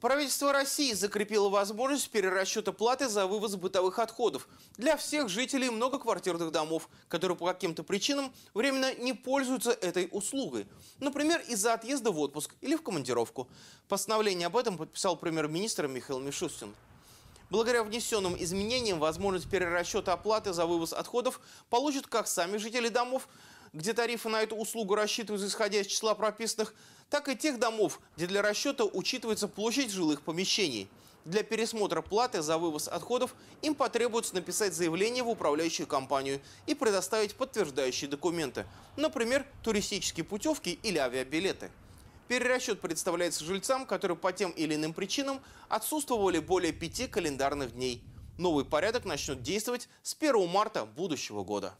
Правительство России закрепило возможность перерасчета платы за вывоз бытовых отходов для всех жителей многоквартирных домов, которые по каким-то причинам временно не пользуются этой услугой. Например, из-за отъезда в отпуск или в командировку. Постановление об этом подписал премьер-министр Михаил Мишустин. Благодаря внесенным изменениям возможность перерасчета оплаты за вывоз отходов получат как сами жители домов, где тарифы на эту услугу рассчитываются исходя из числа прописанных, так и тех домов, где для расчета учитывается площадь жилых помещений. Для пересмотра платы за вывоз отходов им потребуется написать заявление в управляющую компанию и предоставить подтверждающие документы, например, туристические путевки или авиабилеты. Перерасчет представляется жильцам, которые по тем или иным причинам отсутствовали более пяти календарных дней. Новый порядок начнет действовать с 1 марта будущего года.